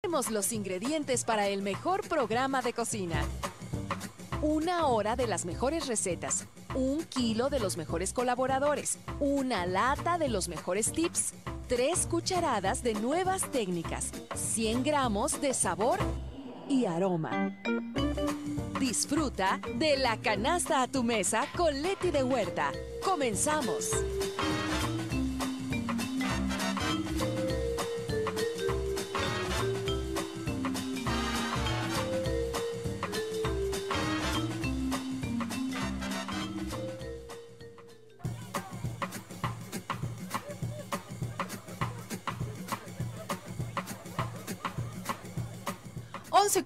Tenemos los ingredientes para el mejor programa de cocina. Una hora de las mejores recetas, un kilo de los mejores colaboradores, una lata de los mejores tips, tres cucharadas de nuevas técnicas, 100 gramos de sabor y aroma. Disfruta de la canasta a tu mesa con Leti de Huerta. ¡Comenzamos!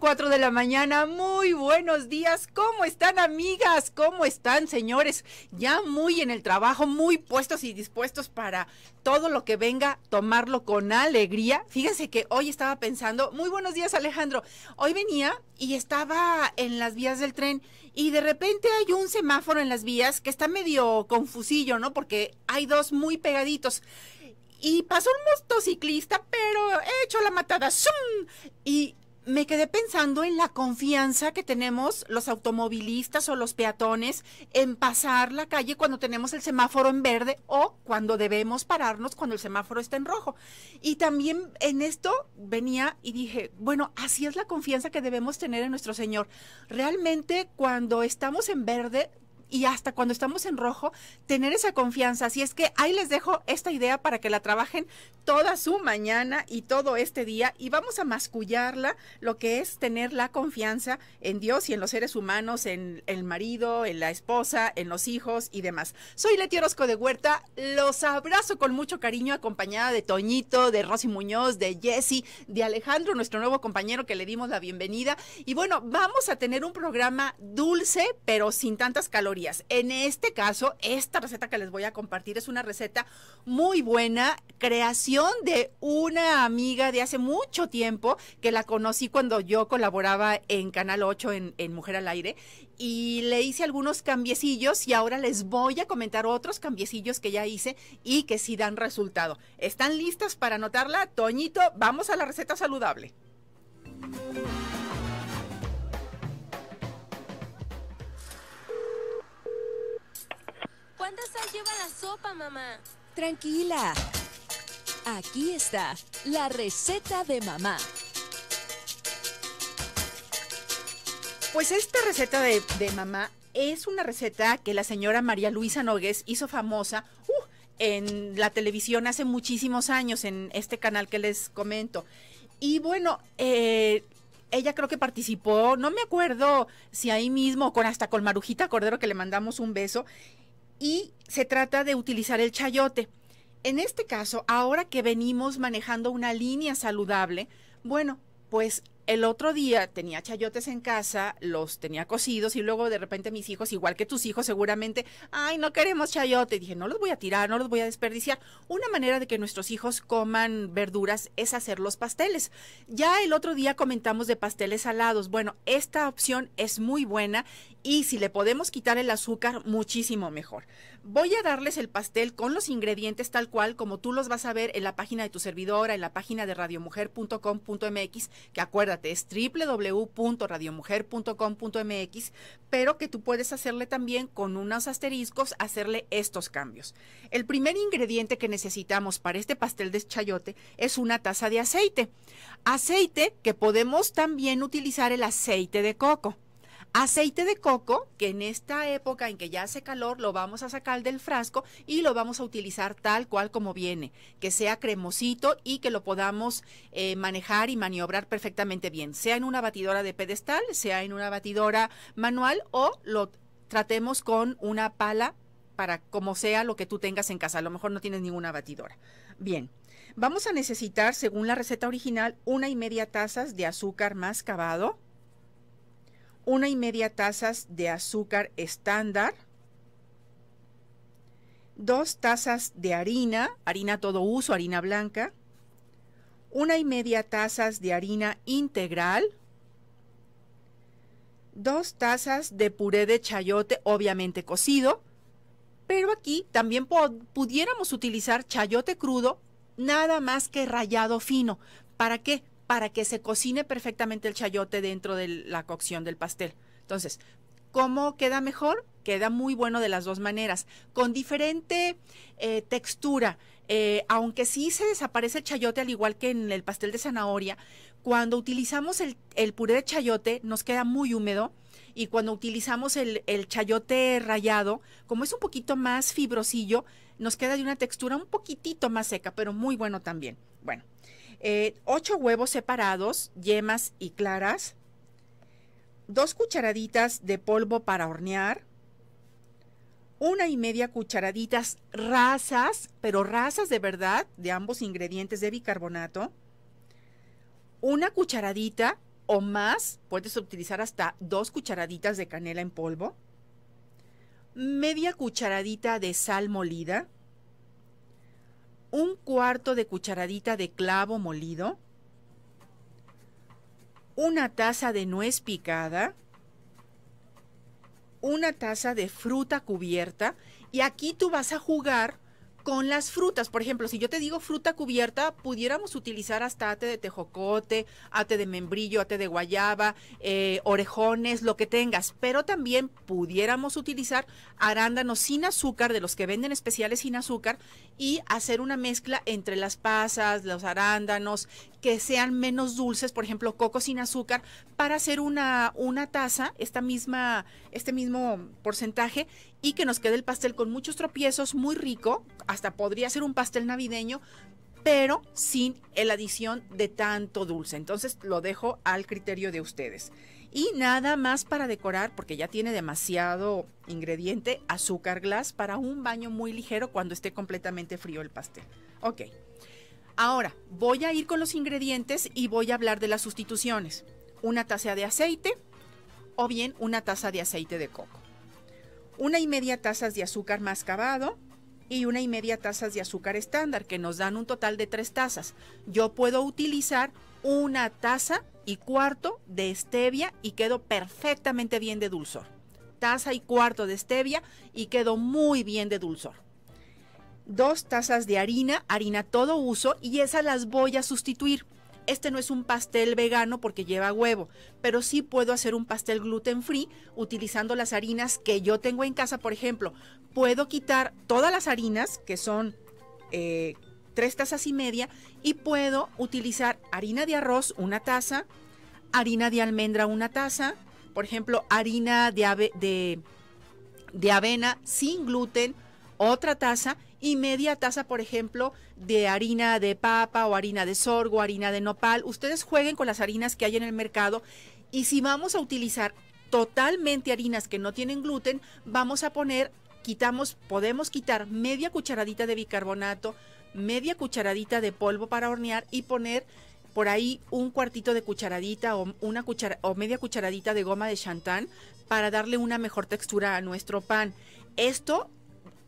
4 de la mañana. Muy buenos días. ¿Cómo están, amigas? ¿Cómo están, señores? Ya muy en el trabajo, muy puestos y dispuestos para todo lo que venga, tomarlo con alegría. Fíjense que hoy estaba pensando, muy buenos días, Alejandro. Hoy venía y estaba en las vías del tren y de repente hay un semáforo en las vías que está medio confusillo, ¿no? Porque hay dos muy pegaditos y pasó un motociclista, pero he hecho la matada, ¡zum! Y me quedé pensando en la confianza que tenemos los automovilistas o los peatones en pasar la calle cuando tenemos el semáforo en verde o cuando debemos pararnos cuando el semáforo está en rojo. Y también en esto venía y dije, bueno, así es la confianza que debemos tener en nuestro Señor. Realmente cuando estamos en verde y hasta cuando estamos en rojo, tener esa confianza. Así es que ahí les dejo esta idea para que la trabajen toda su mañana y todo este día y vamos a mascullarla, lo que es tener la confianza en Dios y en los seres humanos, en el marido, en la esposa, en los hijos y demás. Soy Leti Orozco de Huerta, los abrazo con mucho cariño acompañada de Toñito, de Rosy Muñoz, de Jesse, de Alejandro, nuestro nuevo compañero que le dimos la bienvenida. Y bueno, vamos a tener un programa dulce, pero sin tantas calorías en este caso, esta receta que les voy a compartir es una receta muy buena, creación de una amiga de hace mucho tiempo que la conocí cuando yo colaboraba en Canal 8 en, en Mujer al Aire y le hice algunos cambiecillos y ahora les voy a comentar otros cambiecillos que ya hice y que sí dan resultado. ¿Están listas para anotarla? Toñito, vamos a la receta saludable. ¿Cuánta sal lleva la sopa, mamá? Tranquila. Aquí está la receta de mamá. Pues esta receta de, mamá es una receta que la señora María Luisa Nogués hizo famosa uh, en la televisión hace muchísimos años, en este canal que les comento. Y bueno, eh, ella creo que participó, no me acuerdo si ahí mismo, con hasta con Marujita Cordero, que le mandamos un beso y se trata de utilizar el chayote. En este caso, ahora que venimos manejando una línea saludable, bueno, pues el otro día tenía chayotes en casa, los tenía cocidos y luego de repente mis hijos, igual que tus hijos seguramente, ay, no queremos chayote. Dije, no los voy a tirar, no los voy a desperdiciar. Una manera de que nuestros hijos coman verduras es hacer los pasteles. Ya el otro día comentamos de pasteles salados. Bueno, esta opción es muy buena y si le podemos quitar el azúcar, muchísimo mejor. Voy a darles el pastel con los ingredientes tal cual como tú los vas a ver en la página de tu servidora, en la página de radiomujer.com.mx, que acuerdas es www.radiomujer.com.mx, pero que tú puedes hacerle también con unos asteriscos, hacerle estos cambios. El primer ingrediente que necesitamos para este pastel de chayote es una taza de aceite. Aceite que podemos también utilizar el aceite de coco. Aceite de coco, que en esta época en que ya hace calor lo vamos a sacar del frasco y lo vamos a utilizar tal cual como viene, que sea cremosito y que lo podamos eh, manejar y maniobrar perfectamente bien, sea en una batidora de pedestal, sea en una batidora manual o lo tratemos con una pala para como sea lo que tú tengas en casa. A lo mejor no tienes ninguna batidora. Bien, vamos a necesitar, según la receta original, una y media tazas de azúcar más cavado una y media tazas de azúcar estándar, dos tazas de harina, harina todo uso, harina blanca, una y media tazas de harina integral, dos tazas de puré de chayote, obviamente cocido, pero aquí también pudiéramos utilizar chayote crudo, nada más que rallado fino. ¿Para qué? para que se cocine perfectamente el chayote dentro de la cocción del pastel. Entonces, ¿cómo queda mejor? Queda muy bueno de las dos maneras, con diferente eh, textura. Eh, aunque sí se desaparece el chayote al igual que en el pastel de zanahoria, cuando utilizamos el, puré de chayote nos queda muy húmedo y cuando utilizamos el, el chayote rallado, como es un poquito más fibrosillo, nos queda de una textura un poquitito más seca, pero muy bueno también. Bueno, eh, ocho huevos separados, yemas y claras, dos cucharaditas de polvo para hornear, una y media cucharaditas rasas, pero rasas de verdad, de ambos ingredientes de bicarbonato, una cucharadita o más, puedes utilizar hasta dos cucharaditas de canela en polvo, media cucharadita de sal molida, un cuarto de cucharadita de clavo molido, una taza de nuez picada, una taza de fruta cubierta y aquí tú vas a jugar con las frutas, por ejemplo, si yo te digo fruta cubierta, pudiéramos utilizar hasta ate de tejocote, ate de membrillo, ate de guayaba, eh, orejones, lo que tengas, pero también pudiéramos utilizar arándanos sin azúcar, de los que venden especiales sin azúcar, y hacer una mezcla entre las pasas, los arándanos, que sean menos dulces, por ejemplo, coco sin azúcar, para hacer una, una taza, esta misma, este mismo porcentaje, y que nos quede el pastel con muchos tropiezos, muy rico, hasta podría ser un pastel navideño, pero sin la adición de tanto dulce. Entonces lo dejo al criterio de ustedes. Y nada más para decorar, porque ya tiene demasiado ingrediente, azúcar glass para un baño muy ligero cuando esté completamente frío el pastel. Ok. Ahora, voy a ir con los ingredientes y voy a hablar de las sustituciones. Una taza de aceite o bien una taza de aceite de coco. Una y media tazas de azúcar mascabado y una y media tazas de azúcar estándar, que nos dan un total de tres tazas. Yo puedo utilizar una taza y cuarto de stevia y quedó perfectamente bien de dulzor. Taza y cuarto de stevia y quedó muy bien de dulzor. Dos tazas de harina, harina todo uso y esas las voy a sustituir. Este no es un pastel vegano porque lleva huevo, pero sí puedo hacer un pastel gluten free utilizando las harinas que yo tengo en casa. Por ejemplo, puedo quitar todas las harinas que son eh, tres tazas y media y puedo utilizar harina de arroz una taza, harina de almendra una taza, por ejemplo, harina de, de, de avena sin gluten otra taza y media taza, por ejemplo, de harina de papa o harina de sorgo, harina de nopal. Ustedes jueguen con las harinas que hay en el mercado y si vamos a utilizar totalmente harinas que no tienen gluten, vamos a poner, quitamos, podemos quitar media cucharadita de bicarbonato, media cucharadita de polvo para hornear y poner por ahí un cuartito de cucharadita o, una cuchara, o media cucharadita de goma de chantán para darle una mejor textura a nuestro pan. Esto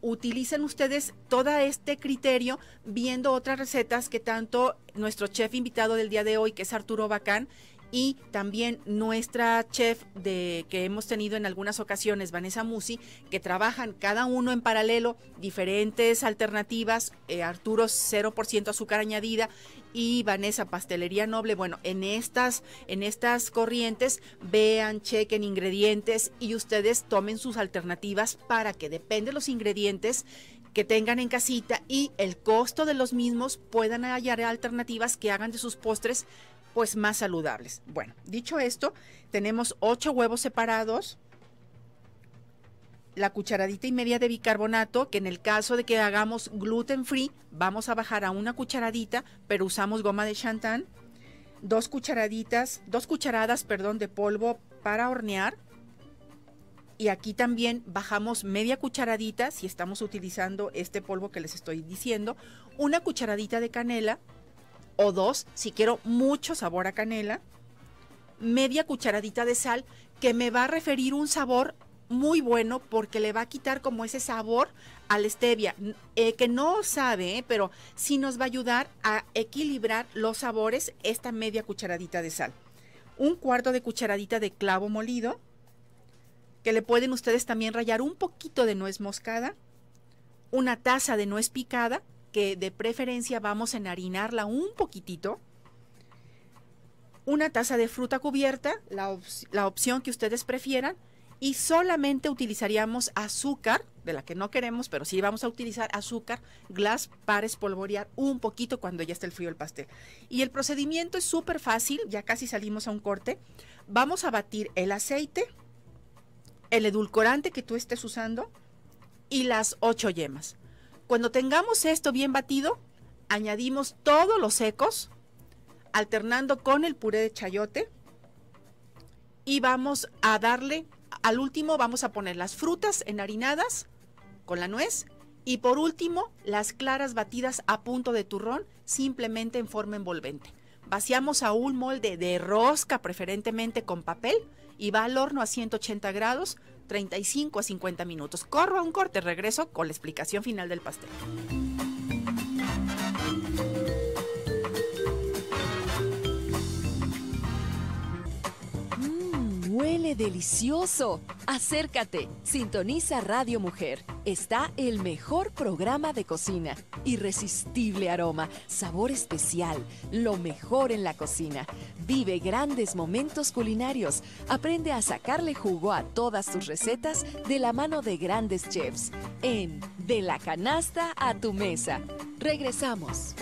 utilicen ustedes todo este criterio viendo otras recetas que tanto nuestro chef invitado del día de hoy, que es Arturo Bacán, y también nuestra chef de que hemos tenido en algunas ocasiones, Vanessa Musi, que trabajan cada uno en paralelo diferentes alternativas, eh, Arturo 0% azúcar añadida y Vanessa Pastelería Noble. Bueno, en estas en estas corrientes vean, chequen ingredientes y ustedes tomen sus alternativas para que depende de los ingredientes que tengan en casita y el costo de los mismos puedan hallar alternativas que hagan de sus postres pues más saludables. Bueno, dicho esto, tenemos 8 huevos separados, la cucharadita y media de bicarbonato, que en el caso de que hagamos gluten free, vamos a bajar a una cucharadita, pero usamos goma de chantán, dos cucharaditas, dos cucharadas, perdón, de polvo para hornear. Y aquí también bajamos media cucharadita, si estamos utilizando este polvo que les estoy diciendo, una cucharadita de canela, o dos, si quiero mucho sabor a canela, media cucharadita de sal, que me va a referir un sabor muy bueno porque le va a quitar como ese sabor a la stevia, eh, que no sabe, eh, pero sí nos va a ayudar a equilibrar los sabores esta media cucharadita de sal. Un cuarto de cucharadita de clavo molido, que le pueden ustedes también rayar un poquito de nuez moscada, una taza de nuez picada, que de preferencia vamos a enharinarla un poquitito. Una taza de fruta cubierta, la, opción que ustedes prefieran, y solamente utilizaríamos azúcar, de la que no queremos, pero sí vamos a utilizar azúcar glass para espolvorear un poquito cuando ya esté el frío el pastel. Y el procedimiento es súper fácil, ya casi salimos a un corte. Vamos a batir el aceite, el edulcorante que tú estés usando y las ocho yemas. Cuando tengamos esto bien batido, añadimos todos los secos, alternando con el puré de chayote. Y vamos a darle, al último vamos a poner las frutas enharinadas con la nuez. Y por último, las claras batidas a punto de turrón, simplemente en forma envolvente. Vaciamos a un molde de rosca, preferentemente con papel, y va al horno a 180 grados 35 a 50 minutos. Corro a un corte, regreso con la explicación final del pastel. Mm, huele delicioso. Acércate, sintoniza Radio Mujer. Está el mejor programa de cocina. Irresistible aroma, sabor especial, lo mejor en la cocina. Vive grandes momentos culinarios. Aprende a sacarle jugo a todas tus recetas de la mano de grandes chefs. En De la canasta a tu mesa. Regresamos.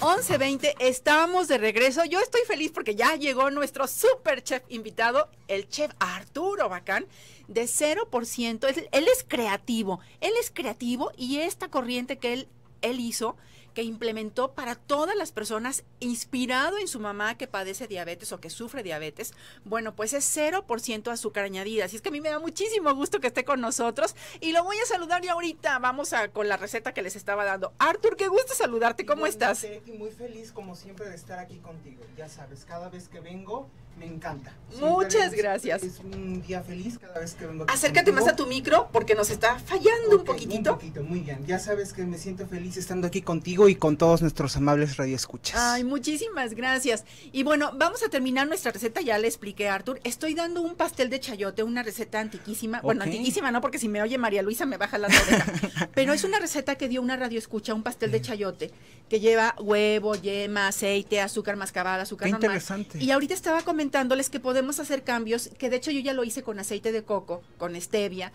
11.20, estamos de regreso. Yo estoy feliz porque ya llegó nuestro super chef invitado, el chef Arturo Bacán, de 0%. Él, es creativo, él es creativo y esta corriente que él, él hizo, que implementó para todas las personas, inspirado en su mamá que padece diabetes o que sufre diabetes, bueno, pues es 0% azúcar añadida. Así es que a mí me da muchísimo gusto que esté con nosotros y lo voy a saludar y ahorita. Vamos a con la receta que les estaba dando. Arthur, qué gusto saludarte. ¿Cómo estás? muy feliz, como siempre, de estar aquí contigo. Ya sabes, cada vez que vengo me encanta. Muchas gracias. Es, un día feliz cada vez que vengo. Acércate más a tu micro porque nos está fallando un poquitito. Un poquito, muy bien. Ya sabes que me siento feliz estando aquí contigo y con todos nuestros amables radioescuchas. Ay, muchísimas gracias. Y bueno, vamos a terminar nuestra receta, ya le expliqué a Arthur. Estoy dando un pastel de chayote, una receta antiquísima. Bueno, antiquísima no, porque si me oye María Luisa me baja la oreja. Pero es una receta que dio una radioescucha, un pastel de chayote que lleva huevo, yema, aceite, azúcar mascabada, azúcar Qué interesante. Y ahorita estaba comentando comentándoles que podemos hacer cambios, que de hecho yo ya lo hice con aceite de coco, con stevia,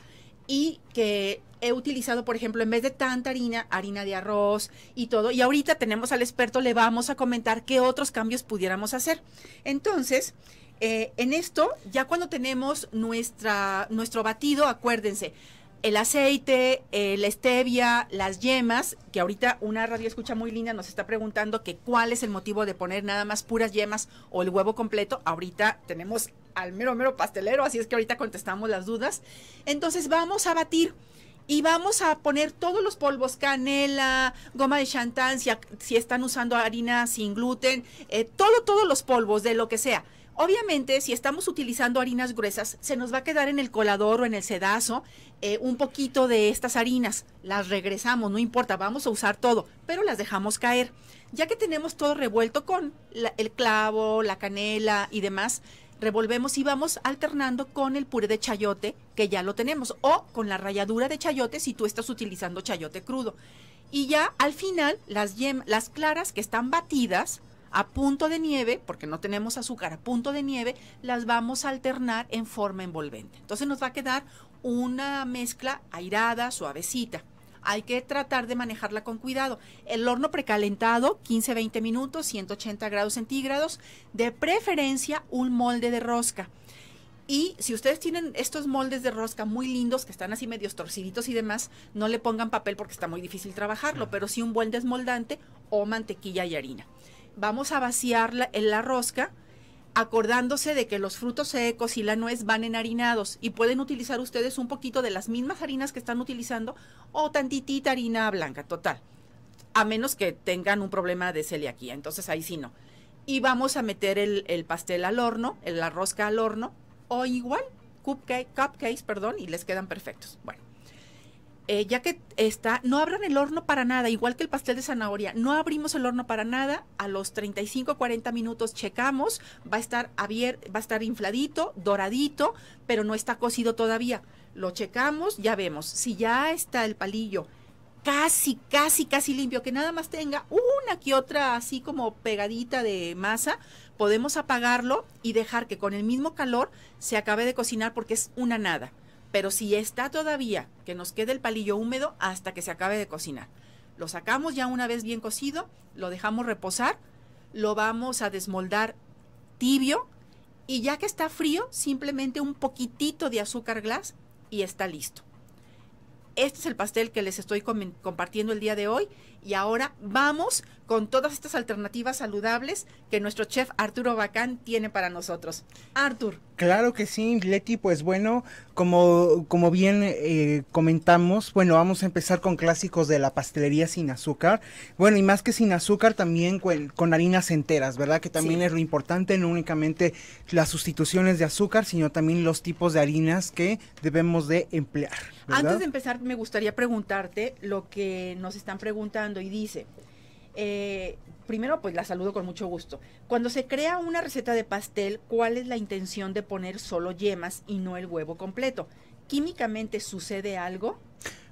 y que he utilizado, por ejemplo, en vez de tanta harina, harina de arroz y todo. Y ahorita tenemos al experto, le vamos a comentar qué otros cambios pudiéramos hacer. Entonces, eh, en esto, ya cuando tenemos nuestra, nuestro batido, acuérdense, el aceite, eh, la stevia, las yemas, que ahorita una radio escucha muy linda nos está preguntando que cuál es el motivo de poner nada más puras yemas o el huevo completo. Ahorita tenemos al mero mero pastelero, así es que ahorita contestamos las dudas. Entonces vamos a batir y vamos a poner todos los polvos, canela, goma de chantán, si, están usando harina sin gluten, eh, todo, todos los polvos de lo que sea. Obviamente, si estamos utilizando harinas gruesas, se nos va a quedar en el colador o en el sedazo eh, un poquito de estas harinas. Las regresamos, no importa, vamos a usar todo, pero las dejamos caer. Ya que tenemos todo revuelto con el clavo, la canela y demás, revolvemos y vamos alternando con el puré de chayote, que ya lo tenemos, o con la ralladura de chayote si tú estás utilizando chayote crudo. Y ya al final, las claras que están batidas, a punto de nieve, porque no tenemos azúcar, a punto de nieve, las vamos a alternar en forma envolvente. Entonces nos va a quedar una mezcla airada, suavecita. Hay que tratar de manejarla con cuidado. El horno precalentado, 15-20 minutos, 180 grados centígrados, de preferencia un molde de rosca. Y si ustedes tienen estos moldes de rosca muy lindos que están así medios torciditos y demás, no le pongan papel porque está muy difícil trabajarlo, pero sí un buen desmoldante o mantequilla y harina vamos a vaciar la, en la rosca acordándose de que los frutos secos y la nuez van enharinados y pueden utilizar ustedes un poquito de las mismas harinas que están utilizando o tantitita harina blanca, total. A menos que tengan un problema de celiaquía, entonces ahí sí no. Y vamos a meter el, pastel al horno, el, la rosca al horno o igual cupcake, cupcakes, perdón, y les quedan perfectos. Bueno, eh, ya que está, no abran el horno para nada, igual que el pastel de zanahoria, no abrimos el horno para nada, a los 35 40 minutos checamos, va a estar abierto, va a estar infladito, doradito, pero no está cocido todavía. Lo checamos, ya vemos, si ya está el palillo casi, casi, casi limpio, que nada más tenga una que otra así como pegadita de masa, podemos apagarlo y dejar que con el mismo calor se acabe de cocinar porque es una nada pero si está todavía, que nos quede el palillo húmedo hasta que se acabe de cocinar. Lo sacamos ya una vez bien cocido, lo dejamos reposar, lo vamos a desmoldar tibio y ya que está frío, simplemente un poquitito de azúcar glass y está listo. Este es el pastel que les estoy compartiendo el día de hoy y ahora vamos con todas estas alternativas saludables que nuestro chef Arturo Bacán tiene para nosotros. Artur. Claro que sí, Leti, pues bueno, como, como bien eh, comentamos, bueno, vamos a empezar con clásicos de la pastelería sin azúcar. Bueno, y más que sin azúcar, también con, harinas enteras, ¿verdad? Que también es lo importante, no únicamente las sustituciones de azúcar, sino también los tipos de harinas que debemos de emplear. Antes de empezar, me gustaría preguntarte lo que nos están preguntando y dice, eh, primero pues la saludo con mucho gusto. Cuando se crea una receta de pastel, ¿cuál es la intención de poner solo yemas y no el huevo completo? ¿Químicamente sucede algo?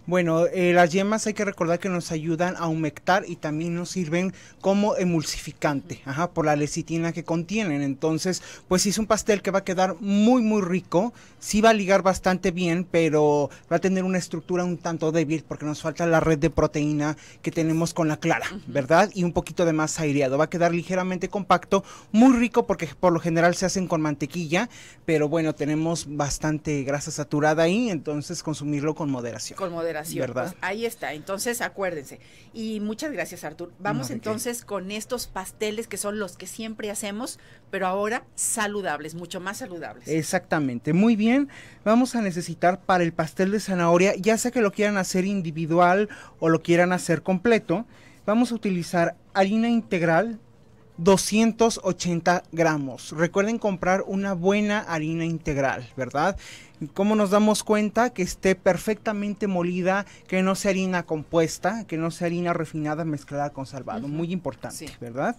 Bueno, eh, las yemas hay que recordar que nos ayudan a humectar y también nos sirven como emulsificante, ajá, por la lecitina que contienen. Entonces, pues es un pastel que va a quedar muy, muy rico. Sí va a ligar bastante bien, pero va a tener una estructura un tanto débil porque nos falta la red de proteína que tenemos con la clara, ¿verdad? Y un poquito de más aireado. Va a quedar ligeramente compacto, muy rico porque por lo general se hacen con mantequilla, pero bueno, tenemos bastante grasa saturada ahí, entonces consumirlo Con moderación pues, ¿verdad? ahí está, entonces acuérdense. Y muchas gracias, Artur. Vamos entonces con estos pasteles que son los que siempre hacemos, pero ahora saludables, mucho más saludables. Exactamente, muy bien. Vamos a necesitar para el pastel de zanahoria, ya sea que lo quieran hacer individual o lo quieran hacer completo, vamos a utilizar harina integral 280 gramos. Recuerden comprar una buena harina integral, ¿verdad? ¿Cómo nos damos cuenta? Que esté perfectamente molida, que no sea harina compuesta, que no sea harina refinada mezclada con salvado. Muy importante, ¿verdad?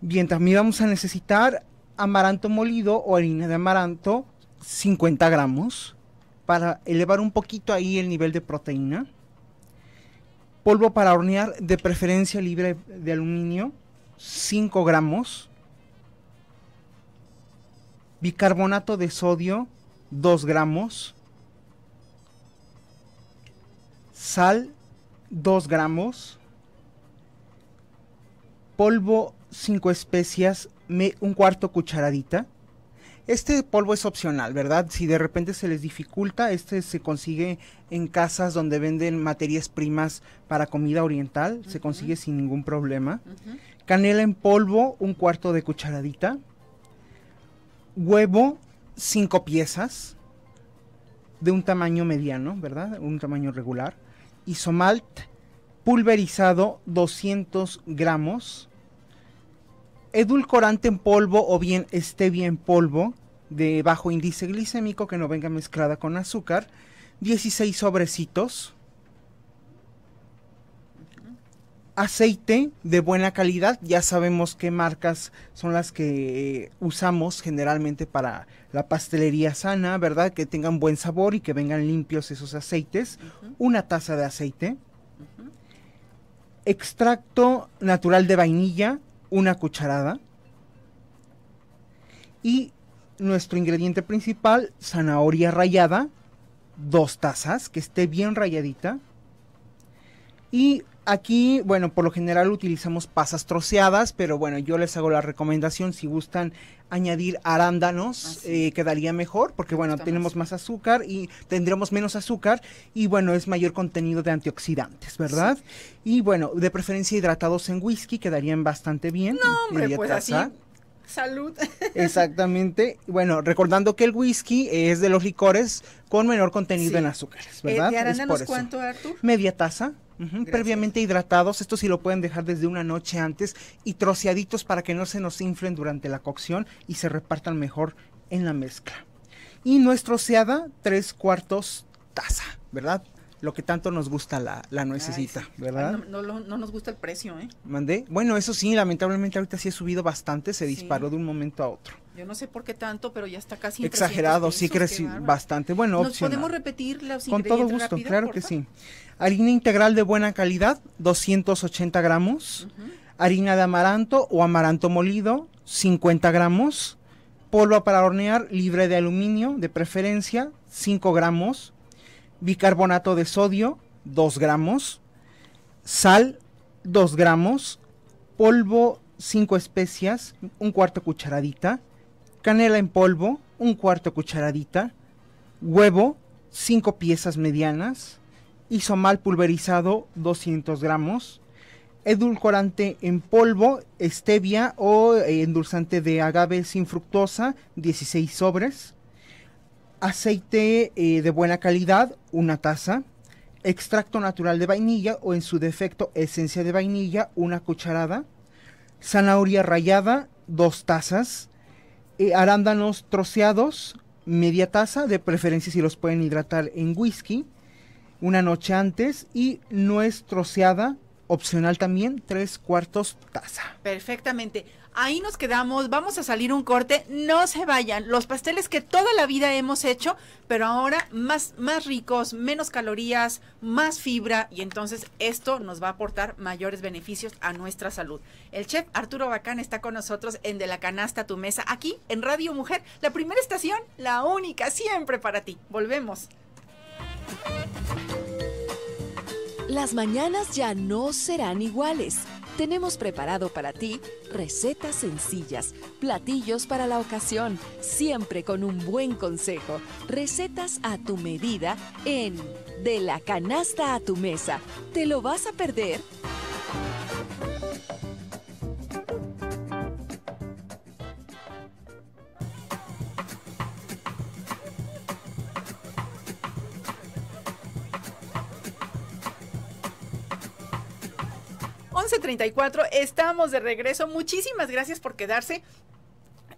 Bien, también vamos a necesitar amaranto molido o harina de amaranto, 50 gramos, para elevar un poquito ahí el nivel de proteína. Polvo para hornear, de preferencia libre de aluminio, 5 gramos, bicarbonato de sodio 2 gramos, sal 2 gramos, polvo 5 especias, un cuarto cucharadita. Este polvo es opcional, ¿verdad? Si de repente se les dificulta, este se consigue en casas donde venden materias primas para comida oriental, se consigue sin ningún problema canela en polvo, un cuarto de cucharadita, huevo, cinco piezas, de un tamaño mediano, ¿verdad? Un tamaño regular, isomalt pulverizado, 200 gramos, edulcorante en polvo o bien stevia en polvo, de bajo índice glicémico que no venga mezclada con azúcar, 16 sobrecitos, aceite de buena calidad. Ya sabemos qué marcas son las que eh, usamos generalmente para la pastelería sana, ¿verdad? Que tengan buen sabor y que vengan limpios esos aceites. Una taza de aceite. Extracto natural de vainilla, una cucharada. Y nuestro ingrediente principal, zanahoria rallada, dos tazas, que esté bien rayadita. Y Aquí, bueno, por lo general utilizamos pasas troceadas, pero bueno, yo les hago la recomendación si gustan añadir arándanos, ah, eh, quedaría mejor, porque bueno, tenemos más azúcar y tendremos menos azúcar y bueno, es mayor contenido de antioxidantes, ¿verdad? Y bueno, de preferencia hidratados en whisky, quedarían bastante bien. No, hombre, pues así. Salud. Exactamente. Bueno, recordando que el whisky es de los licores con menor contenido en azúcares, ¿verdad? Eh, ¿De arándanos cuánto, Artur? Media taza previamente hidratados, esto sí lo pueden dejar desde una noche antes y troceaditos para que no se nos inflen durante la cocción y se repartan mejor en la mezcla. Y nuestra oseada, tres cuartos taza, ¿verdad? lo que tanto nos gusta la, la nuececita, ¿verdad? no, nos gusta el precio, ¿eh? ¿Mandé? Bueno, eso sí, lamentablemente ahorita sí ha subido bastante, se disparó de un momento a otro. Yo no sé por qué tanto, pero ya está casi exagerado, sí creció bastante. Bueno, ¿Nos podemos repetir las Con todo gusto, claro que sí. Harina integral de buena calidad, 280 gramos. Harina de amaranto o amaranto molido, 50 gramos. Polvo para hornear libre de aluminio, de preferencia, 5 gramos bicarbonato de sodio, 2 gramos, sal, 2 gramos, polvo, 5 especias, 1 cuarto cucharadita, canela en polvo, 1 cuarto cucharadita, huevo, 5 piezas medianas, isomal pulverizado, 200 gramos, edulcorante en polvo, stevia o eh, endulzante de agave sin fructosa, 16 sobres, aceite eh, de buena calidad, una taza, extracto natural de vainilla o en su defecto esencia de vainilla, una cucharada, zanahoria rallada, dos tazas, eh, arándanos troceados, media taza, de preferencia si los pueden hidratar en whisky, una noche antes, y nuez troceada, opcional también, tres cuartos taza. Perfectamente. Ahí nos quedamos, vamos a salir un corte, no se vayan, los pasteles que toda la vida hemos hecho, pero ahora más, más ricos, menos calorías, más fibra y entonces esto nos va a aportar mayores beneficios a nuestra salud. El chef Arturo Bacán está con nosotros en De la Canasta a tu Mesa, aquí en Radio Mujer, la primera estación, la única, siempre para ti. Volvemos. Las mañanas ya no serán iguales tenemos preparado para ti recetas sencillas, platillos para la ocasión, siempre con un buen consejo, recetas a tu medida en De la canasta a tu mesa. ¿Te lo vas a perder? 34, Estamos de regreso. Muchísimas gracias por quedarse.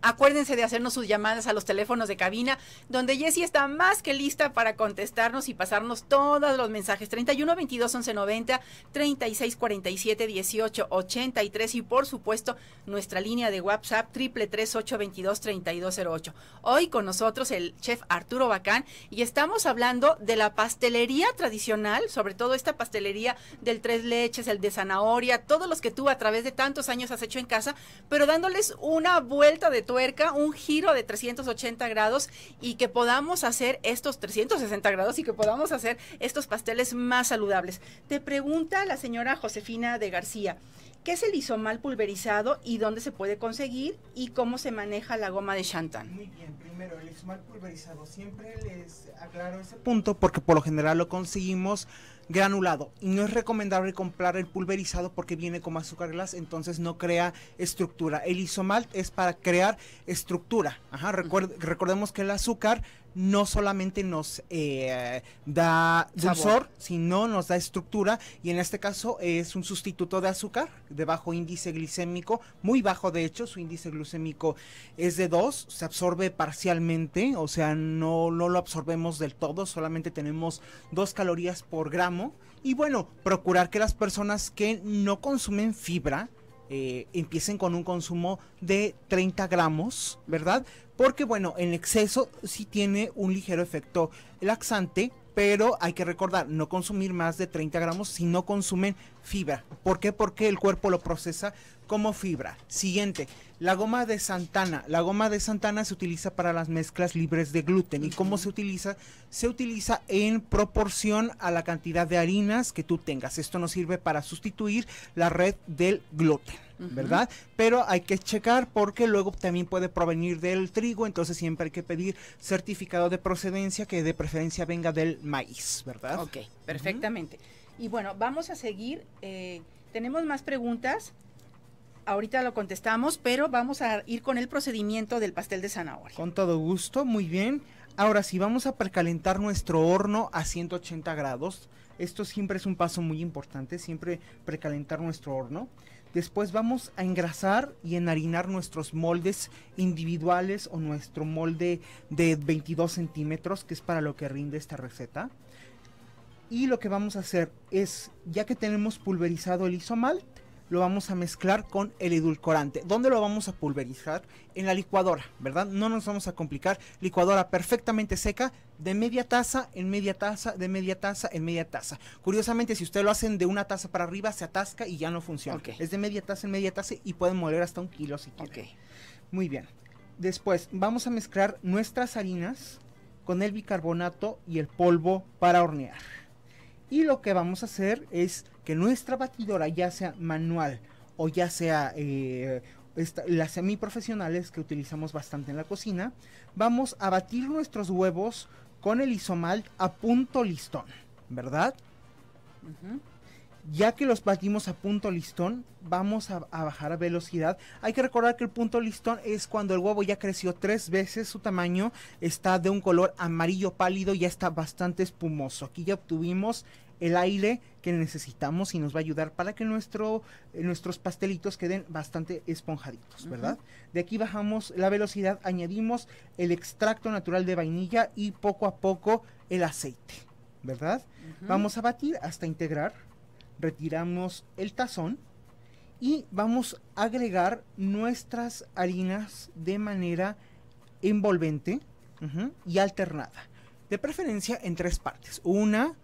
Acuérdense de hacernos sus llamadas a los teléfonos de cabina, donde Jessie está más que lista para contestarnos y pasarnos todos los mensajes. 31 22 11 90, 36 47 18 83 y por supuesto nuestra línea de WhatsApp triple cero 3208. Hoy con nosotros el chef Arturo Bacán y estamos hablando de la pastelería tradicional, sobre todo esta pastelería del tres leches, el de zanahoria, todos los que tú a través de tantos años has hecho en casa, pero dándoles una vuelta de tu un giro de 380 grados y que podamos hacer estos 360 grados y que podamos hacer estos pasteles más saludables. Te pregunta la señora Josefina de García, ¿qué es el isomal pulverizado y dónde se puede conseguir y cómo se maneja la goma de chantan? Muy bien, primero el isomal pulverizado, siempre les aclaro ese punto porque por lo general lo conseguimos granulado. Y no es recomendable comprar el pulverizado porque viene con azúcar glas, entonces no crea estructura. El isomalt es para crear estructura. Ajá, recordemos que el azúcar no solamente nos eh, da Sabor. sino nos da estructura y en este caso es un sustituto de azúcar de bajo índice glicémico, muy bajo de hecho, su índice glucémico es de 2, se absorbe parcialmente, o sea, no, no lo absorbemos del todo, solamente tenemos 2 calorías por gramo y bueno, procurar que las personas que no consumen fibra, eh, empiecen con un consumo de 30 gramos, ¿verdad? Porque bueno, en exceso sí tiene un ligero efecto laxante, pero hay que recordar, no consumir más de 30 gramos si no consumen fibra. ¿Por qué? Porque el cuerpo lo procesa como fibra. Siguiente, la goma de Santana. La goma de Santana se utiliza para las mezclas libres de gluten. ¿Y cómo se utiliza? Se utiliza en proporción a la cantidad de harinas que tú tengas. Esto nos sirve para sustituir la red del gluten. ¿verdad? Pero hay que checar porque luego también puede provenir del trigo, entonces siempre hay que pedir certificado de procedencia que de preferencia venga del maíz, ¿verdad? Ok, perfectamente. Y bueno, vamos a seguir. Eh, tenemos más preguntas ahorita lo contestamos, pero vamos a ir con el procedimiento del pastel de zanahoria. Con todo gusto, muy bien. Ahora sí, vamos a precalentar nuestro horno a 180 grados. Esto siempre es un paso muy importante, siempre precalentar nuestro horno. Después vamos a engrasar y enharinar nuestros moldes individuales o nuestro molde de 22 centímetros, que es para lo que rinde esta receta. Y lo que vamos a hacer es, ya que tenemos pulverizado el isomal, lo vamos a mezclar con el edulcorante. ¿Dónde lo vamos a pulverizar? En la licuadora, ¿verdad? No nos vamos a complicar. Licuadora perfectamente seca, de media taza en media taza, de media taza en media taza. Curiosamente, si usted lo hacen de una taza para arriba, se atasca y ya no funciona. Es de media taza en media taza y pueden moler hasta un kilo si quieren. Muy bien. Después vamos a mezclar nuestras harinas con el bicarbonato y el polvo para hornear. Y lo que vamos a hacer es que nuestra batidora, ya sea manual o ya sea eh, las semiprofesionales que utilizamos bastante en la cocina, vamos a batir nuestros huevos con el isomalt a punto listón, ¿verdad? Ya que los batimos a punto listón, vamos a, a, bajar a velocidad. Hay que recordar que el punto listón es cuando el huevo ya creció tres veces su tamaño, está de un color amarillo pálido, ya está bastante espumoso. Aquí ya obtuvimos el aire que necesitamos y nos va a ayudar para que eh, nuestros pastelitos queden bastante esponjaditos, ¿verdad? De aquí bajamos la velocidad, añadimos el extracto natural de vainilla y poco a poco el aceite, ¿verdad? Vamos a batir hasta integrar, retiramos el tazón y vamos a agregar nuestras harinas de manera envolvente y alternada. De preferencia en tres partes. Una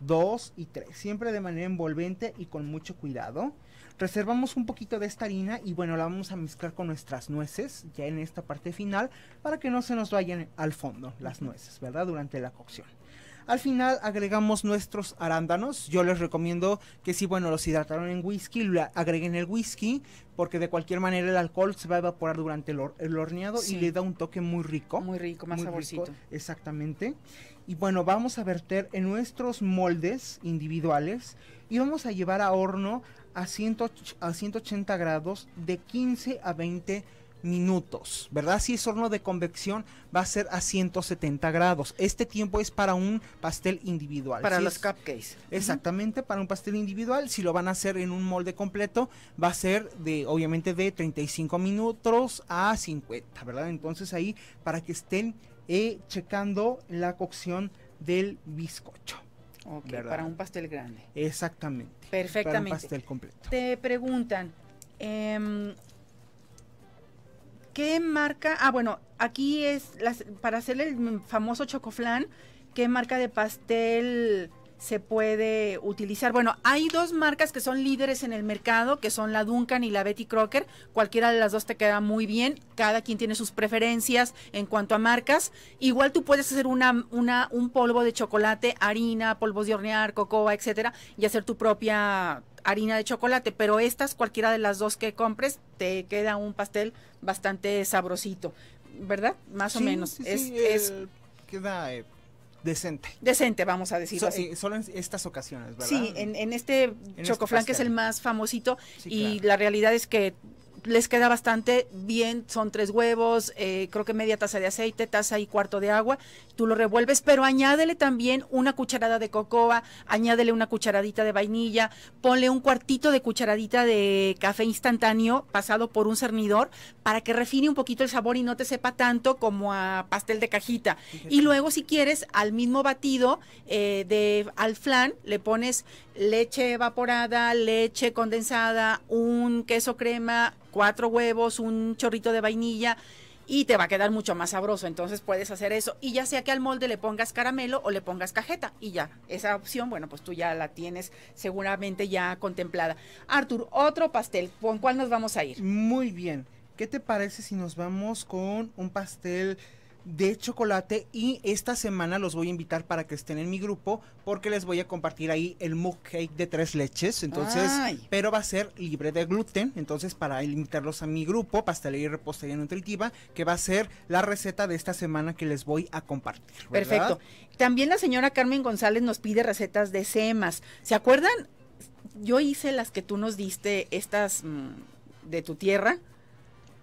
Dos y tres, siempre de manera envolvente y con mucho cuidado. Reservamos un poquito de esta harina y bueno, la vamos a mezclar con nuestras nueces ya en esta parte final para que no se nos vayan al fondo las nueces, ¿verdad? Durante la cocción. Al final agregamos nuestros arándanos. Yo les recomiendo que si, bueno, los hidrataron en whisky, agreguen el whisky, porque de cualquier manera el alcohol se va a evaporar durante el, horneado y le da un toque muy rico. Muy rico, más saborcito. exactamente y bueno, vamos a verter en nuestros moldes individuales y vamos a llevar a horno a, a 180 grados de 15 a 20 minutos, ¿verdad? Si es horno de convección va a ser a 170 grados. Este tiempo es para un pastel individual. Para los cupcakes. Exactamente, para un pastel individual. Si lo van a hacer en un molde completo va a ser de, obviamente, de 35 minutos a 50, ¿verdad? Entonces ahí para que estén y checando la cocción del bizcocho. Ok, para un pastel grande. Exactamente. Perfectamente. Para un pastel completo. Te preguntan, em, ¿qué marca? Ah, bueno, aquí es para hacer el famoso chocoflán, ¿qué marca de pastel? se puede utilizar. Bueno, hay dos marcas que son líderes en el mercado, que son la Duncan y la Betty Crocker. Cualquiera de las dos te queda muy bien. Cada quien tiene sus preferencias en cuanto a marcas. Igual tú puedes hacer una, una, un polvo de chocolate, harina, polvos de hornear, cocoa, etcétera, y hacer tu propia harina de chocolate, pero estas, cualquiera de las dos que compres, te queda un pastel bastante sabrosito, ¿verdad? Más o menos. es, sí, queda eh, Decente. Decente, vamos a decirlo así. Eh, solo en estas ocasiones, ¿verdad? Sí, en, este chocoflan que es el más famosito y la realidad es que les queda bastante bien, son tres huevos, eh, creo que media taza de aceite, taza y cuarto de agua, tú lo revuelves, pero añádele también una cucharada de cocoa, añádele una cucharadita de vainilla, ponle un cuartito de cucharadita de café instantáneo pasado por un cernidor para que refine un poquito el sabor y no te sepa tanto como a pastel de cajita. Y luego si quieres al mismo batido eh, de al flan le pones leche evaporada, leche condensada, un queso crema, cuatro huevos, un chorrito de vainilla y te va a quedar mucho más sabroso. Entonces puedes hacer eso. Y ya sea que al molde le pongas caramelo o le pongas cajeta. Y ya, esa opción, bueno, pues tú ya la tienes seguramente ya contemplada. Artur, otro pastel, ¿con cuál nos vamos a ir? Muy bien. ¿Qué te parece si nos vamos con un pastel de chocolate y esta semana los voy a invitar para que estén en mi grupo porque les voy a compartir ahí el mug cake de tres leches, entonces, pero va a ser libre de gluten, entonces para invitarlos a mi grupo Pastelería y Repostería Nutritiva, que va a ser la receta de esta semana que les voy a compartir. Perfecto. También la señora Carmen González nos pide recetas de semas. ¿Se acuerdan? Yo hice las que tú nos diste, estas mm, de tu tierra.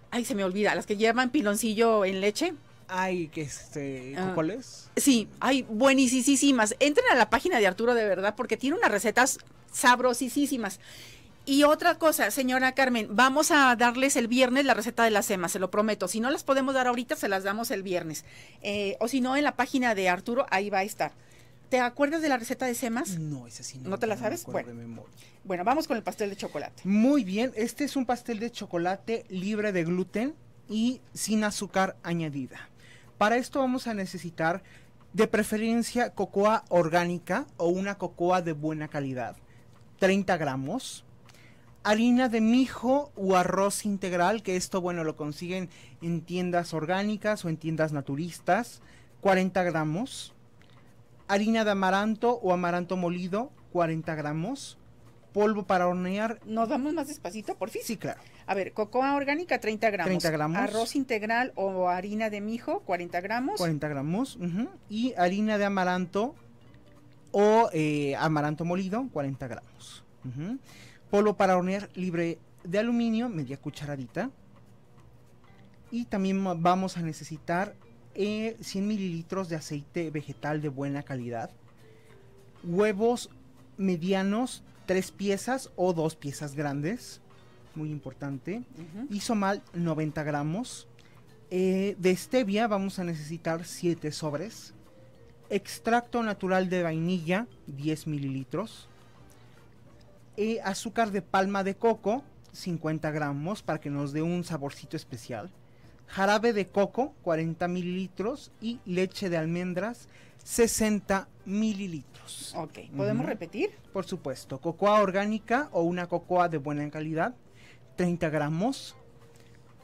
Ay, se me olvida, las que llevan piloncillo en leche hay que este, ah, ¿cuál sí, hay buenísimas. Entren a la página de Arturo de verdad porque tiene unas recetas sabrosísimas. Y otra cosa, señora Carmen, vamos a darles el viernes la receta de las semas, se lo prometo. Si no las podemos dar ahorita, se las damos el viernes. Eh, o si no, en la página de Arturo, ahí va a estar. ¿Te acuerdas de la receta de semas? No, esa sí no. ¿No te la sabes? bueno, vamos con el pastel de chocolate. Muy bien, este es un pastel de chocolate libre de gluten y sin azúcar añadida. Para esto vamos a necesitar de preferencia cocoa orgánica o una cocoa de buena calidad, 30 gramos. Harina de mijo o arroz integral, que esto bueno lo consiguen en tiendas orgánicas o en tiendas naturistas, 40 gramos. Harina de amaranto o amaranto molido, 40 gramos. Polvo para hornear. Nos damos más despacito, por física. A ver, cocoa orgánica 30 gramos. gramos. Arroz integral o harina de mijo 40 gramos. 40 gramos. Y harina de amaranto o eh, amaranto molido 40 gramos. Polo para hornear libre de aluminio, media cucharadita. Y también vamos a necesitar 100 eh, mililitros de aceite vegetal de buena calidad. Huevos medianos, tres piezas o dos piezas grandes muy importante. hizo 90 gramos. Eh, de stevia vamos a necesitar 7 sobres. Extracto natural de vainilla, 10 mililitros. Eh, azúcar de palma de coco, 50 gramos, para que nos dé un saborcito especial. Jarabe de coco, 40 mililitros. Y leche de almendras, 60 mililitros. Ok, ¿podemos repetir? Por supuesto, cocoa orgánica o una cocoa de buena calidad, 30 gramos,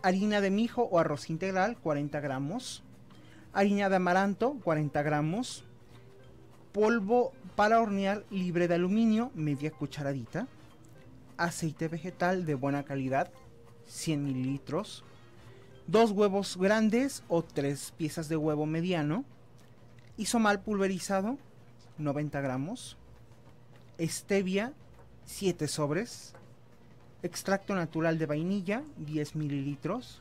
harina de mijo o arroz integral 40 gramos, harina de amaranto 40 gramos, polvo para hornear libre de aluminio media cucharadita, aceite vegetal de buena calidad 100 mililitros, dos huevos grandes o tres piezas de huevo mediano, isomal pulverizado 90 gramos, stevia 7 sobres, extracto natural de vainilla, 10 mililitros,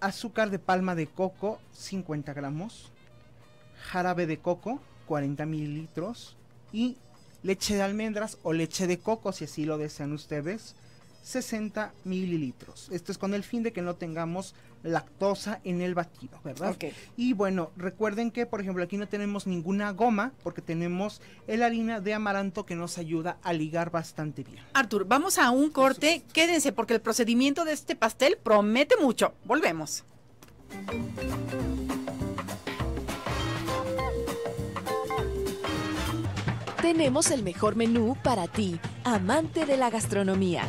azúcar de palma de coco, 50 gramos, jarabe de coco, 40 mililitros, y leche de almendras o leche de coco, si así lo desean ustedes, 60 mililitros. Esto es con el fin de que no tengamos lactosa en el batido, ¿verdad? Y bueno, recuerden que, por ejemplo, aquí no tenemos ninguna goma porque tenemos la harina de amaranto que nos ayuda a ligar bastante bien. Artur, vamos a un corte. Quédense porque el procedimiento de este pastel promete mucho. Volvemos. Tenemos el mejor menú para ti, amante de la gastronomía.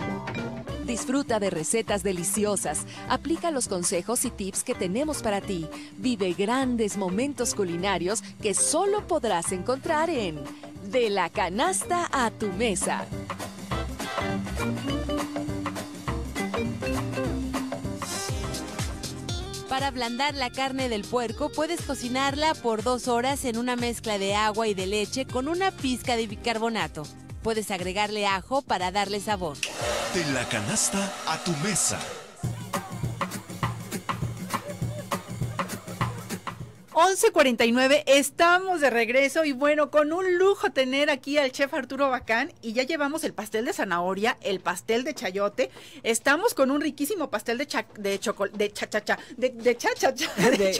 Disfruta de recetas deliciosas, aplica los consejos y tips que tenemos para ti. Vive grandes momentos culinarios que solo podrás encontrar en De la canasta a tu mesa. Para ablandar la carne del puerco puedes cocinarla por dos horas en una mezcla de agua y de leche con una pizca de bicarbonato. Puedes agregarle ajo para darle sabor. De la canasta a tu mesa. 11.49, estamos de regreso y bueno, con un lujo tener aquí al chef Arturo Bacán y ya llevamos el pastel de zanahoria, el pastel de chayote, estamos con un riquísimo pastel de de chocolate, de chachacha... de, de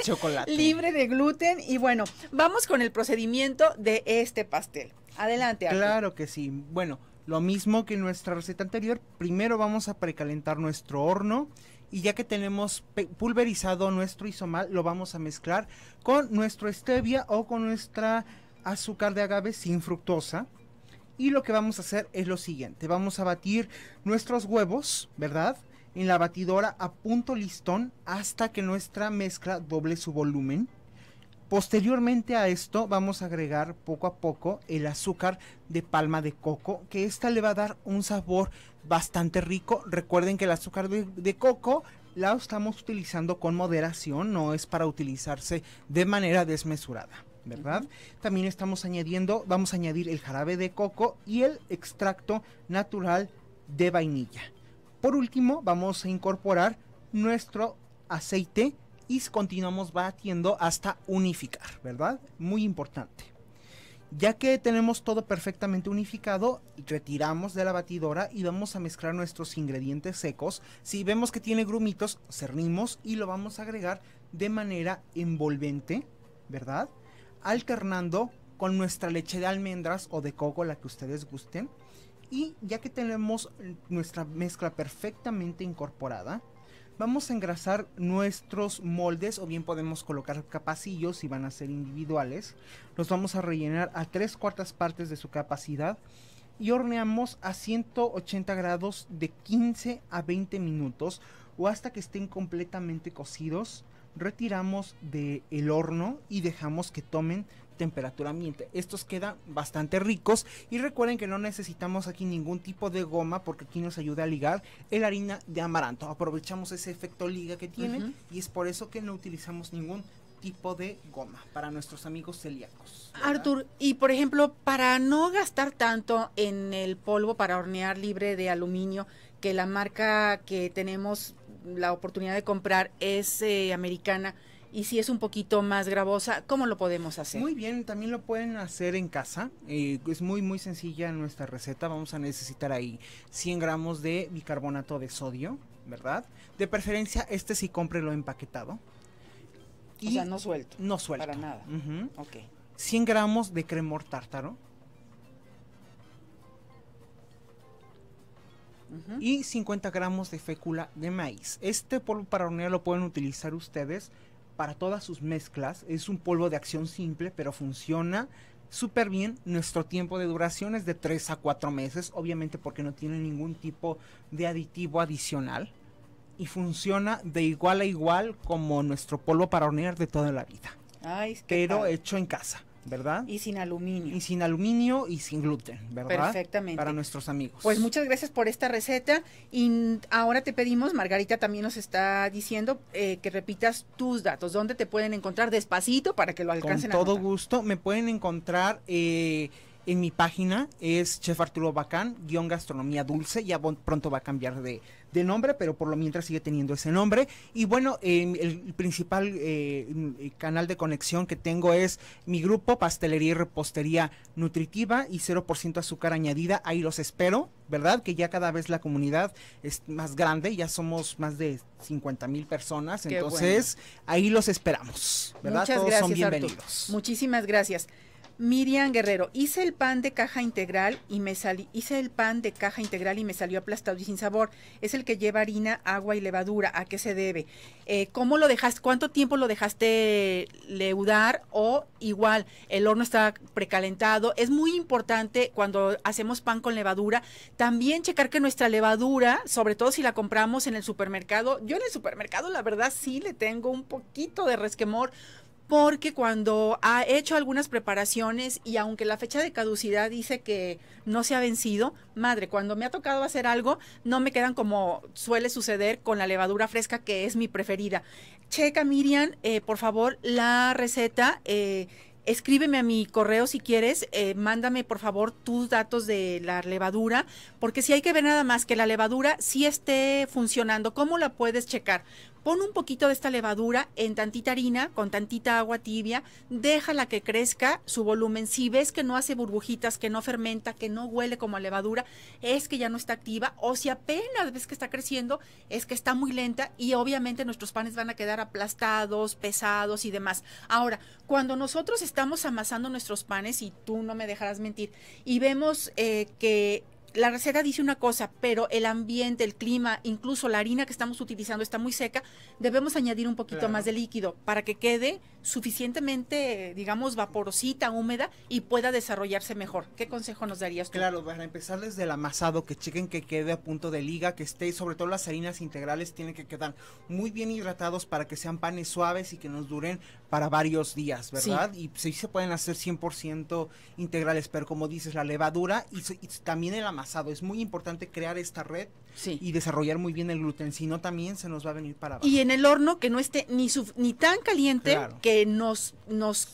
chocolate libre de gluten y bueno, vamos con el procedimiento de este pastel. Adelante. Claro que sí. Bueno, lo mismo que en nuestra receta anterior, primero vamos a precalentar nuestro horno y ya que tenemos pulverizado nuestro isomal, lo vamos a mezclar con nuestro stevia o con nuestra azúcar de agave sin fructosa. Y lo que vamos a hacer es lo siguiente, vamos a batir nuestros huevos, ¿verdad? En la batidora a punto listón hasta que nuestra mezcla doble su volumen. Posteriormente a esto vamos a agregar poco a poco el azúcar de palma de coco, que esta le va a dar un sabor bastante rico. Recuerden que el azúcar de, coco la estamos utilizando con moderación, no es para utilizarse de manera desmesurada. ¿verdad? También estamos añadiendo, vamos a añadir el jarabe de coco y el extracto natural de vainilla. Por último, vamos a incorporar nuestro aceite y continuamos batiendo hasta unificar, ¿verdad? Muy importante. Ya que tenemos todo perfectamente unificado, retiramos de la batidora y vamos a mezclar nuestros ingredientes secos. Si vemos que tiene grumitos, cernimos y lo vamos a agregar de manera envolvente, ¿verdad? Alternando con nuestra leche de almendras o de coco, la que ustedes gusten. Y ya que tenemos nuestra mezcla perfectamente incorporada, Vamos a engrasar nuestros moldes o bien podemos colocar capacillos si van a ser individuales. Los vamos a rellenar a tres cuartas partes de su capacidad y horneamos a 180 grados de 15 a 20 minutos o hasta que estén completamente cocidos. Retiramos del el horno y dejamos que tomen temperatura ambiente. Estos quedan bastante ricos y recuerden que no necesitamos aquí ningún tipo de goma porque aquí nos ayuda a ligar el harina de amaranto. Aprovechamos ese efecto liga que tiene y es por eso que no utilizamos ningún tipo de goma para nuestros amigos celíacos. Artur, y por ejemplo, para no gastar tanto en el polvo para hornear libre de aluminio, que la marca que tenemos la oportunidad de comprar es eh, americana, y si es un poquito más gravosa, ¿cómo lo podemos hacer? Muy bien, también lo pueden hacer en casa. Eh, es muy, muy sencilla nuestra receta. Vamos a necesitar ahí 100 gramos de bicarbonato de sodio, ¿verdad? De preferencia, este sí lo empaquetado. Y o no suelto. No suelto. Para nada. Ok. 100 gramos de cremor tártaro. Y 50 gramos de fécula de maíz. Este polvo para hornear lo pueden utilizar ustedes para todas sus mezclas. Es un polvo de acción simple, pero funciona súper bien. Nuestro tiempo de duración es de 3 a 4 meses, obviamente porque no tiene ningún tipo de aditivo adicional. Y funciona de igual a igual como nuestro polvo para hornear de toda la vida. pero hecho en casa. ¿verdad? Y sin aluminio. Y sin aluminio y sin gluten, ¿verdad? Perfectamente. Para nuestros amigos. Pues muchas gracias por esta receta. Y ahora te pedimos, Margarita también nos está diciendo eh, que repitas tus datos. ¿Dónde te pueden encontrar despacito para que lo alcancen? Con todo gusto. Me pueden encontrar eh, en mi página es Chef Arturo Bacán, guión gastronomía dulce, ya pronto va a cambiar de, nombre, pero por lo mientras sigue teniendo ese nombre. Y bueno, em, el principal eh, mm, canal de conexión que tengo es mi grupo Pastelería y Repostería Nutritiva y 0% azúcar añadida, ahí los espero, ¿verdad? Que ya cada vez la comunidad es más grande, ya somos más de 50 mil personas, entonces ahí los esperamos, ¿verdad? Todos gracias, son bienvenidos. Muchísimas gracias. Miriam Guerrero, hice el pan de caja integral y me salí, hice el pan de caja integral y me salió aplastado y sin sabor. Es el que lleva harina, agua y levadura. ¿A qué se debe? Eh, ¿Cómo lo dejaste? ¿Cuánto tiempo lo dejaste leudar? O igual, el horno está precalentado. Es muy importante cuando hacemos pan con levadura, también checar que nuestra levadura, sobre todo si la compramos en el supermercado, yo en el supermercado la verdad sí le tengo un poquito de resquemor porque cuando ha hecho algunas preparaciones y aunque la fecha de caducidad dice que no se ha vencido, madre, cuando me ha tocado hacer algo, no me quedan como suele suceder con la levadura fresca, que es mi preferida. Checa, Miriam, eh, por favor, la receta. Eh, escríbeme a mi correo si quieres, eh, mándame por favor tus datos de la levadura, porque si hay que ver nada más que la levadura sí esté funcionando, ¿cómo la puedes checar? Pon un poquito de esta levadura en tantita harina, con tantita agua tibia, déjala que crezca su volumen. Si ves que no hace burbujitas, que no fermenta, que no huele como a levadura, es que ya no está activa. O si apenas ves que está creciendo, es que está muy lenta y obviamente nuestros panes van a quedar aplastados, pesados y demás. Ahora, cuando nosotros estamos amasando nuestros panes, y tú no me dejarás mentir, y vemos eh, que la receta dice una cosa, pero el ambiente, el clima, incluso la harina que estamos utilizando está muy seca, debemos añadir un poquito más de líquido para que quede suficientemente, digamos, vaporosita, húmeda y pueda desarrollarse mejor. ¿Qué consejo nos darías tú? Claro, para empezar desde el amasado, que chequen que quede a punto de liga, que esté, sobre todo las harinas integrales tienen que quedar muy bien hidratados para que sean panes suaves y que nos duren para varios días, ¿verdad? Y sí se pueden hacer 100% integrales, pero como dices, la levadura y, también el amasado. Es muy importante crear esta red sí. y desarrollar muy bien el gluten, si no también se nos va a venir para abajo. Y en el horno que no esté ni ni tan caliente que nos nos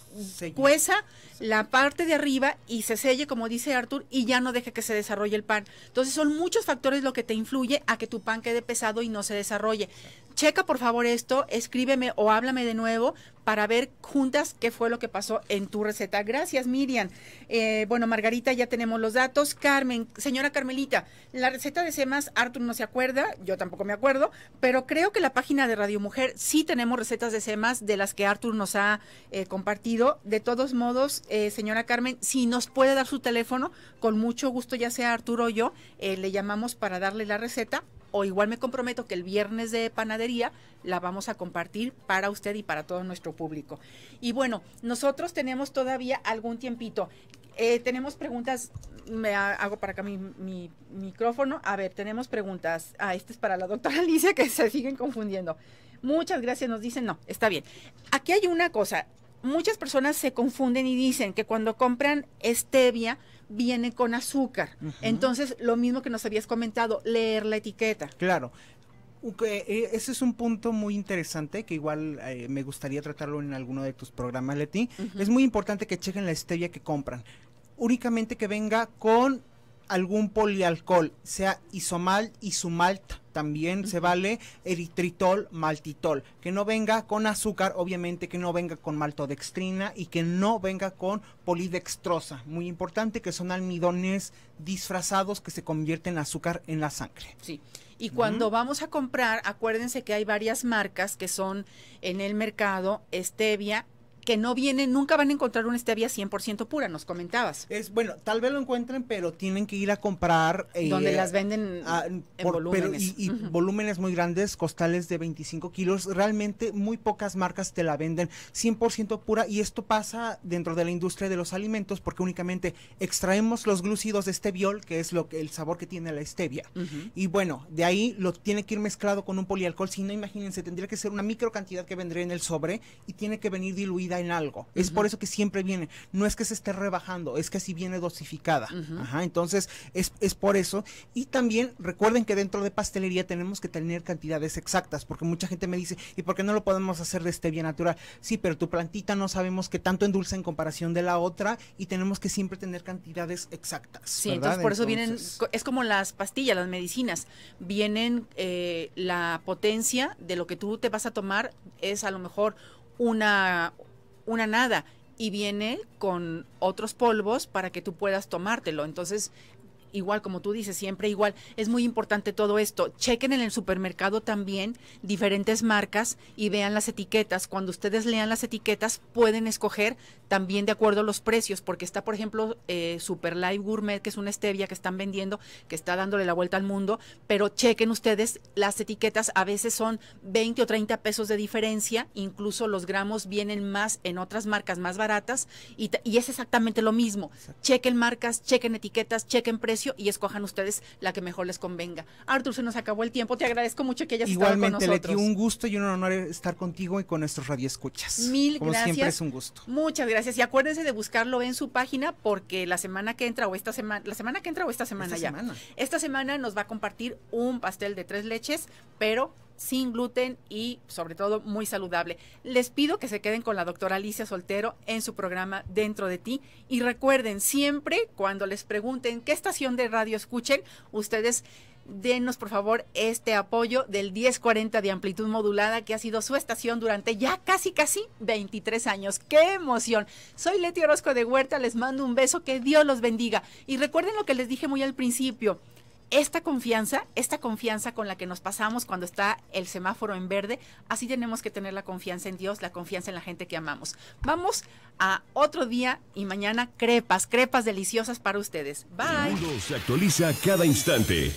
cueza la parte de arriba y se selle como dice Arthur y ya no deje que se desarrolle el pan. Entonces son muchos factores lo que te influye a que tu pan quede pesado y no se desarrolle. Checa por favor esto, escríbeme o háblame de nuevo para ver juntas qué fue lo que pasó en tu receta. Gracias Miriam. Eh, bueno Margarita ya tenemos los datos. Carmen, señora Carmelita, la receta de Semas Artur no se acuerda, yo tampoco me acuerdo, pero creo que la página de Radio Mujer sí tenemos recetas de semas de las que Artur nos ha eh, compartido. De todos modos, eh, señora Carmen, si nos puede dar su teléfono, con mucho gusto, ya sea Arturo o yo, eh, le llamamos para darle la receta. O igual me comprometo que el viernes de panadería la vamos a compartir para usted y para todo nuestro público. Y bueno, nosotros tenemos todavía algún tiempito. Eh, tenemos preguntas. Me hago para acá mi, micrófono. A ver, tenemos preguntas. Ah, este es para la doctora Alicia que se siguen confundiendo. Muchas gracias, nos dicen. No, está bien. Aquí hay una cosa. Muchas personas se confunden y dicen que cuando compran stevia viene con azúcar. Entonces, lo mismo que nos habías comentado, leer la etiqueta. Claro. Eh, ese es un punto muy interesante que igual eh, me gustaría tratarlo en alguno de tus programas, Leti. Es muy importante que chequen la stevia que compran únicamente que venga con algún polialcohol, sea isomal, isumalt también se vale eritritol, maltitol, que no venga con azúcar, obviamente que no venga con maltodextrina y que no venga con polidextrosa, muy importante que son almidones disfrazados que se convierten en azúcar en la sangre. Sí. Y cuando vamos a comprar, acuérdense que hay varias marcas que son en el mercado, stevia, que no vienen, nunca van a encontrar una stevia 100% pura, nos comentabas. Es bueno, tal vez lo encuentren, pero tienen que ir a comprar eh, donde las venden en volúmenes y, volúmenes muy grandes, costales de 25 kilos. Realmente muy pocas marcas te la venden 100% pura y esto pasa dentro de la industria de los alimentos porque únicamente extraemos los glúcidos de steviol, que es lo que el sabor que tiene la stevia. Y bueno, de ahí lo tiene que ir mezclado con un polialcohol, si no imagínense, tendría que ser una micro cantidad que vendría en el sobre y tiene que venir diluida en algo. Es por eso que siempre viene. No es que se esté rebajando, es que así viene dosificada. entonces es, por eso. Y también recuerden que dentro de pastelería tenemos que tener cantidades exactas, porque mucha gente me dice, ¿y por qué no lo podemos hacer de este stevia natural? Sí, pero tu plantita no sabemos que tanto endulza en comparación de la otra y tenemos que siempre tener cantidades exactas. Sí, entonces por eso vienen, es como las pastillas, las medicinas, vienen eh, la potencia de lo que tú te vas a tomar es a lo mejor una una nada y viene con otros polvos para que tú puedas tomártelo. Entonces igual, como tú dices, siempre igual. Es muy importante todo esto. Chequen en el supermercado también diferentes marcas y vean las etiquetas. Cuando ustedes lean las etiquetas, pueden escoger también de acuerdo a los precios, porque está, por ejemplo, eh, Super Live Gourmet, que es una stevia que están vendiendo, que está dándole la vuelta al mundo, pero chequen ustedes las etiquetas. A veces son 20 o 30 pesos de diferencia, incluso los gramos vienen más en otras marcas más baratas y, y es exactamente lo mismo. Chequen marcas, chequen etiquetas, chequen precios y escojan ustedes la que mejor les convenga. Arthur, se nos acabó el tiempo. Te agradezco mucho que hayas estado con nosotros. Leti, un gusto y un honor estar contigo y con nuestros radioescuchas. Mil Como siempre es un gusto. Muchas gracias. Y acuérdense de buscarlo en su página porque la semana que entra o esta semana, la semana que entra o esta semana esta ya. Semana. Esta semana nos va a compartir un pastel de tres leches, pero sin gluten y sobre todo muy saludable. Les pido que se queden con la doctora Alicia Soltero en su programa Dentro de ti y recuerden siempre cuando les pregunten qué estación de radio escuchen, ustedes denos por favor este apoyo del 1040 de amplitud modulada que ha sido su estación durante ya casi casi 23 años. ¡Qué emoción! Soy Leti Orozco de Huerta, les mando un beso, que Dios los bendiga. Y recuerden lo que les dije muy al principio, esta confianza, esta confianza con la que nos pasamos cuando está el semáforo en verde, así tenemos que tener la confianza en Dios, la confianza en la gente que amamos. Vamos a otro día y mañana crepas, crepas deliciosas para ustedes. Bye. se actualiza cada instante.